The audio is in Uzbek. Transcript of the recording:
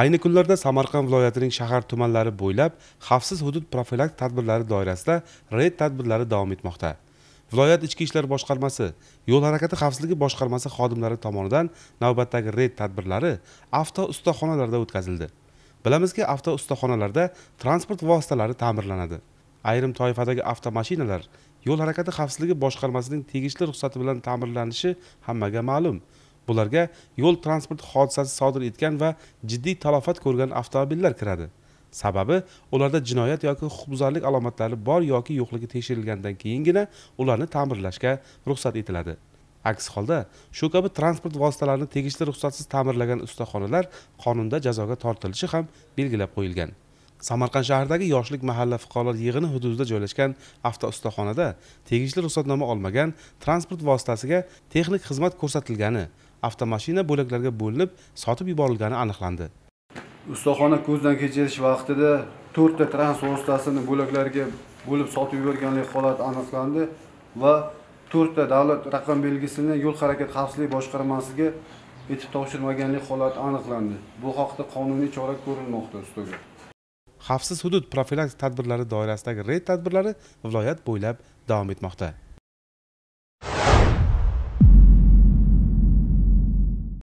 ayni kunlarda samarqand viloyatining shahar tumanlari bo'ylab xavfsiz hudud profilaktik tadbirlari doirasida reyd tadbirlari davom etmoqda viloyat ichki ishlar boshqarmasi yo'l harakati xavfsizligi boshqarmasi xodimlari tomonidan navbatdagi reyd tadbirlari avto ustaxonalarda o'tkazildi bilamizki avto ustaxonalarda transport vositalari ta'mirlanadi ayrim toifadagi avtomashinalar yo'l harakati xavfsizligi boshqarmasining tegishli ruxsati bilan ta'mirlanishi hammaga ma'lum bularga yo'l transport hodisasi sodir etgan va jiddiy talofat ko'rgan avtomobillar kiradi sababi ularda jinoyat yoki huquqbuzarlik alomatlari bor yoki yo'qligi tekshirilgandan keyingina ularni ta'mirlashga ruxsat etiladi aks holda shu kabi transport vositalarini tegishli ruxsatsiz ta'mirlagan ustaxonalar qonunda jazoga tortilishi ham belgilab qo'yilgan samarqand shahridagi yoshlik mahalla fuqarolar yig'ini hududida joylashgan avtoustaxonada tegishli ruxsatnoma olmagan transport vositasiga texnik xizmat ko'rsatilgani avtomashina bo'laklarga bo'linib sotib yuborilgani aniqlandi ustaxona ko'zdan kechirish vaqtida to'rtta trans vositasini bo'laklarga bo'lib sotib yuborganlik holati aniqlandi va to'rtta davlat raqam belgisini yo'l harakati xavfsizligi boshqarmasiga etib topshirmaganlik holati aniqlandi bu haqda qonuniy chora ko'rilmoqda ustoga xavfsiz hudud profilaktik tadbirlari doirasidagi reyd tadbirlari viloyat bo'ylab davom etmoqda